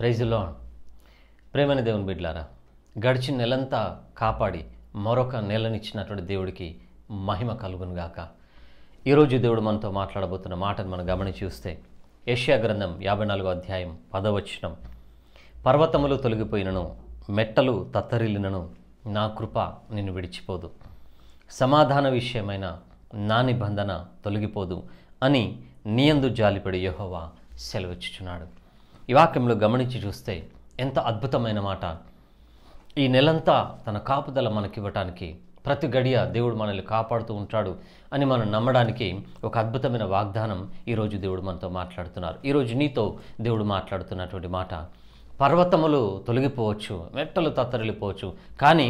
ప్రైజులో ప్రేమని దేవుని బిడ్లారా గడిచిన నెలంతా కాపాడి మరొక నెలనిచ్చినటువంటి దేవుడికి మహిమ కలుగునుగాక ఈరోజు దేవుడు మనతో మాట్లాడబోతున్న మాటను మనం గమనించి చూస్తే ఏషియా గ్రంథం యాభై నాలుగో అధ్యాయం పదవచనం పర్వతములు తొలగిపోయినను మెట్టలు తత్తరిల్లినను నా కృప నిన్ను విడిచిపోదు సమాధాన విషయమైన నా నిబంధన తొలగిపోదు అని నీయందు జాలిపడి యహోవా సెలవిచ్చుచున్నాడు ఈ వాక్యంలో గమనించి చూస్తే ఎంత అద్భుతమైన మాట ఈ నెలంతా తన కాపుదల మనకివ్వటానికి ప్రతి గడియ దేవుడు మనల్ని కాపాడుతూ ఉంటాడు అని మనం నమ్మడానికి ఒక అద్భుతమైన వాగ్దానం ఈరోజు దేవుడు మనతో మాట్లాడుతున్నారు ఈరోజు నీతో దేవుడు మాట్లాడుతున్నటువంటి మాట పర్వతములు తొలగిపోవచ్చు మెట్టలు తత్తరిలిపోవచ్చు కానీ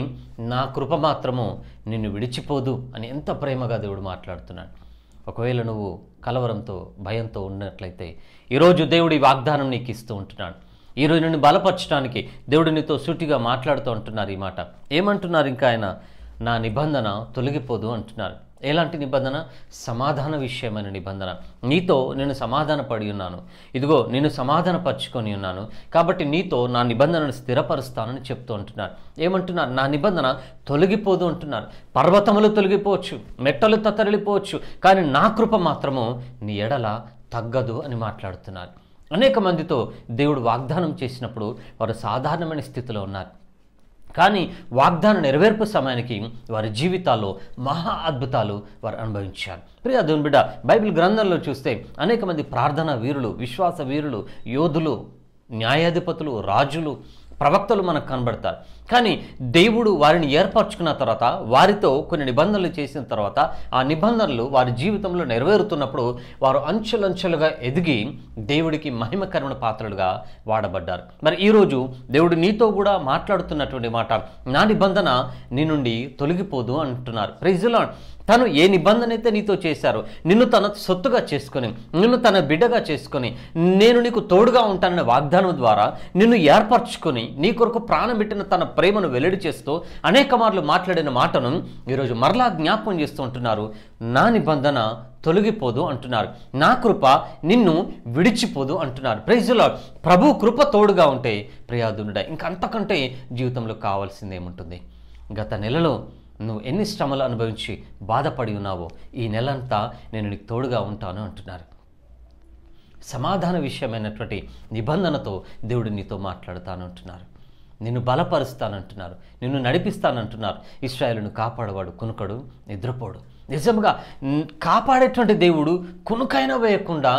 నా కృప మాత్రము నిన్ను విడిచిపోదు అని ఎంత ప్రేమగా దేవుడు మాట్లాడుతున్నాడు ఒకవేళ నువ్వు కలవరంతో భయంతో ఉన్నట్లయితే ఈరోజు దేవుడి వాగ్దానం నీకు ఇస్తూ ఉంటున్నాడు ఈరోజు నిన్ను బలపరచడానికి దేవుడు నీతో సూటిగా మాట్లాడుతూ ఉంటున్నారు ఈ మాట ఏమంటున్నారు ఇంకా ఆయన నా నిబంధన తొలగిపోదు అంటున్నారు ఎలాంటి నిబంధన సమాధాన విషయమైన నిబంధన నీతో నేను సమాధాన పడి ఉన్నాను ఇదిగో నేను సమాధాన పరుచుకొని ఉన్నాను కాబట్టి నీతో నా నిబంధనను స్థిరపరుస్తానని చెప్తూ ఉంటున్నారు ఏమంటున్నారు నా నిబంధన తొలగిపోదు అంటున్నారు పర్వతములు తొలగిపోవచ్చు మెట్టలు తతరలిపోవచ్చు కానీ నా కృప మాత్రము నీ ఎడల తగ్గదు అని మాట్లాడుతున్నారు అనేక మందితో దేవుడు వాగ్దానం చేసినప్పుడు వారు సాధారణమైన స్థితిలో ఉన్నారు కానీ వాగ్దాన నెరవేర్పు సమయానికి వారి జీవితాల్లో మహా అద్భుతాలు వారు అనుభవించారు ప్రియా దేవుని బిడ్డ బైబిల్ గ్రంథంలో చూస్తే అనేక మంది ప్రార్థనా వీరులు విశ్వాస వీరులు యోధులు న్యాయాధిపతులు రాజులు ప్రవక్తలు మనకు కనబడతారు కానీ దేవుడు వారిని ఏర్పరచుకున్న తర్వాత వారితో కొన్ని నిబంధనలు చేసిన తర్వాత ఆ నిబంధనలు వారి జీవితంలో నెరవేరుతున్నప్పుడు వారు అంచెలంచెలుగా ఎదిగి దేవుడికి మహిమకరమైన పాత్రలుగా వాడబడ్డారు మరి ఈరోజు దేవుడు నీతో కూడా మాట్లాడుతున్నటువంటి మాట నా నిబంధన నీ నుండి తొలగిపోదు అంటున్నారు ప్రైజ్లో తను ఏ నిబంధన అయితే నీతో చేశారో నిన్ను తన సొత్తుగా చేసుకొని నిన్ను తన బిడ్డగా చేసుకొని నేను నీకు తోడుగా ఉంటానన్న వాగ్దానం ద్వారా నిన్ను ఏర్పరచుకొని నీ కొరకు ప్రాణం పెట్టిన తన ప్రేమను వెల్లడి చేస్తూ అనేక మార్లు మాట్లాడిన మాటను ఈరోజు మరలా జ్ఞాపకం చేస్తూ ఉంటున్నారు నా నిబంధన తొలగిపోదు అంటున్నారు నా కృప నిన్ను విడిచిపోదు అంటున్నారు ప్రైజులో ప్రభు కృప తోడుగా ఉంటే ఇంకా ఇంకంతకంటే జీవితంలో కావాల్సిందేముంటుంది గత నెలలో నువ్వు ఎన్ని శ్రమలు అనుభవించి బాధపడి ఉన్నావో ఈ నెలంతా నేను నీకు తోడుగా ఉంటాను అంటున్నారు సమాధాన విషయమైనటువంటి నిబంధనతో దేవుడు నీతో అంటున్నారు నిన్ను బలపరుస్తానంటున్నారు నిన్ను నడిపిస్తానంటున్నారు ఇస్రాయలును కాపాడవాడు కునుకడు నిద్రపోడు నిజంగా కాపాడేటువంటి దేవుడు కునుకైనా వేయకుండా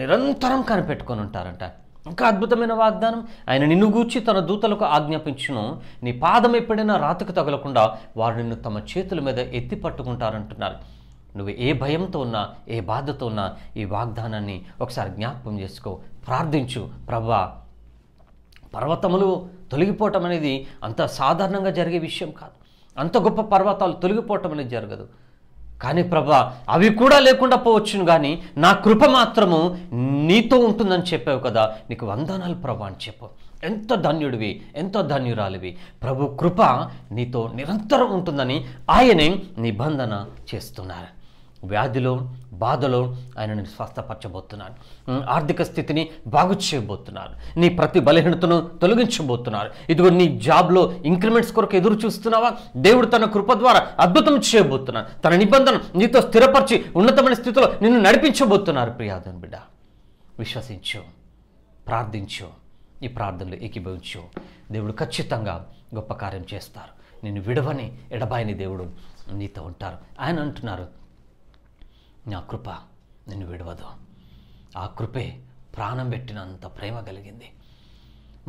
నిరంతరం కనిపెట్టుకొని ఉంటారంట ఇంకా అద్భుతమైన వాగ్దానం ఆయన నిన్ను గూర్చి తన దూతలకు ఆజ్ఞాపించును నీ పాదం ఎప్పుడైనా రాతకు తగలకుండా వారు నిన్ను తమ చేతుల మీద ఎత్తి పట్టుకుంటారంటున్నారు నువ్వు ఏ భయంతో ఉన్నా ఏ బాధతో ఉన్నా ఈ వాగ్దానాన్ని ఒకసారి జ్ఞాపకం చేసుకో ప్రార్థించు ప్రభా పర్వతములు తొలగిపోవటం అనేది అంత సాధారణంగా జరిగే విషయం కాదు అంత గొప్ప పర్వతాలు తొలగిపోవటం అనేది జరగదు కానీ ప్రభా అవి కూడా లేకుండా పోవచ్చును కానీ నా కృప మాత్రము నీతో ఉంటుందని చెప్పావు కదా నీకు వందనాలు ప్రభా అని చెప్పు ఎంత ధన్యుడివి ఎంతో ధన్యురాలివి ప్రభు కృప నీతో నిరంతరం ఉంటుందని ఆయనే నిబంధన చేస్తున్నారు వ్యాధిలో బాధలో ఆయన నేను స్వస్థపరచబోతున్నాను ఆర్థిక స్థితిని బాగు చేయబోతున్నాను నీ ప్రతి బలహీనతను తొలగించబోతున్నారు ఇదిగో నీ జాబ్లో ఇంక్రిమెంట్స్ కొరకు ఎదురు చూస్తున్నావా దేవుడు తన కృప ద్వారా అద్భుతం చేయబోతున్నాను తన నిబంధన నీతో స్థిరపరిచి ఉన్నతమైన స్థితిలో నిన్ను నడిపించబోతున్నారు ప్రియాదన్ బిడ్డ విశ్వసించు ప్రార్థించు ఈ ప్రార్థనలు ఏకీభవించు దేవుడు ఖచ్చితంగా గొప్ప కార్యం చేస్తారు నేను విడవని ఎడబాయిని దేవుడు నీతో ఉంటారు ఆయన అంటున్నారు నా కృప నిన్ను విడవదు ఆ కృపే ప్రాణం పెట్టినంత ప్రేమ కలిగింది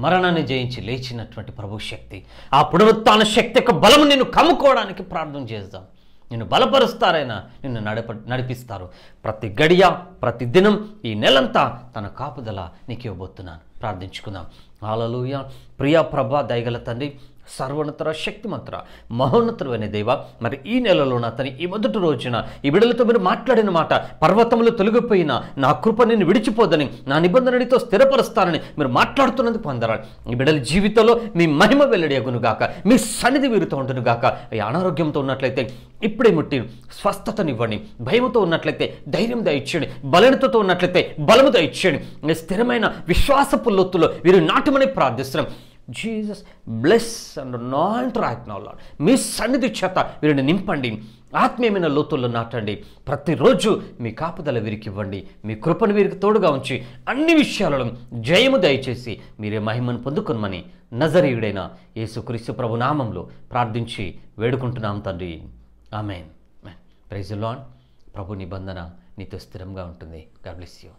మరణాన్ని జయించి లేచినటువంటి ప్రభు శక్తి ఆ పునరుత్న శక్తి యొక్క బలము నిన్ను కమ్ముకోవడానికి ప్రార్థన చేద్దాం నిన్ను బలపరుస్తారైనా నిన్ను నడప నడిపిస్తారు ప్రతి గడియ ప్రతి దినం ఈ నెలంతా తన కాపుదల నీకు ఇవ్వబోతున్నాను ప్రార్థించుకుందాం హాలలుయ ప్రియా ప్రభ దయగల తండ్రి సర్వోన్నతర శక్తిమంతర మహోన్నతమైన దేవ మరి ఈ నెలలో అతని ఈ మొదటి రోజున ఈ బిడలతో మీరు మాట్లాడిన మాట పర్వతములు తొలగిపోయిన నా కృప నేను విడిచిపోదని నా నిబంధననితో స్థిరపరుస్తానని మీరు మాట్లాడుతున్నది పొందరాలి ఈ బిడల జీవితంలో మీ మహిమ గాక మీ సన్నిధి వీరుతో గాక ఈ అనారోగ్యంతో ఉన్నట్లయితే ఇప్పుడే ముట్టి స్వస్థతనివ్వండి భయముతో ఉన్నట్లయితే ధైర్యం దయచేయండి బలనతతో ఉన్నట్లయితే బలము దయచేయండి స్థిరమైన విశ్వాస లొత్తులో వీరు నాటు చేయమని ప్రార్థిస్తున్నాం Jesus bless and not right మీ సన్నిధి చేత వీరిని నింపండి ఆత్మీయమైన లోతుల్లో నాటండి ప్రతిరోజు మీ కాపుదల వీరికి ఇవ్వండి మీ కృపను వీరికి తోడుగా ఉంచి అన్ని విషయాలను జయము దయచేసి మీరే మహిమను పొందుకున్నమని నజరీయుడైన యేసుక్రీస్తు ప్రభు నామంలో ప్రార్థించి వేడుకుంటున్నాం తండ్రి ఆమె ప్రైజ్ లాడ్ ప్రభు నిబంధన నీతో స్థిరంగా ఉంటుంది గాడ్ బ్లెస్ యూ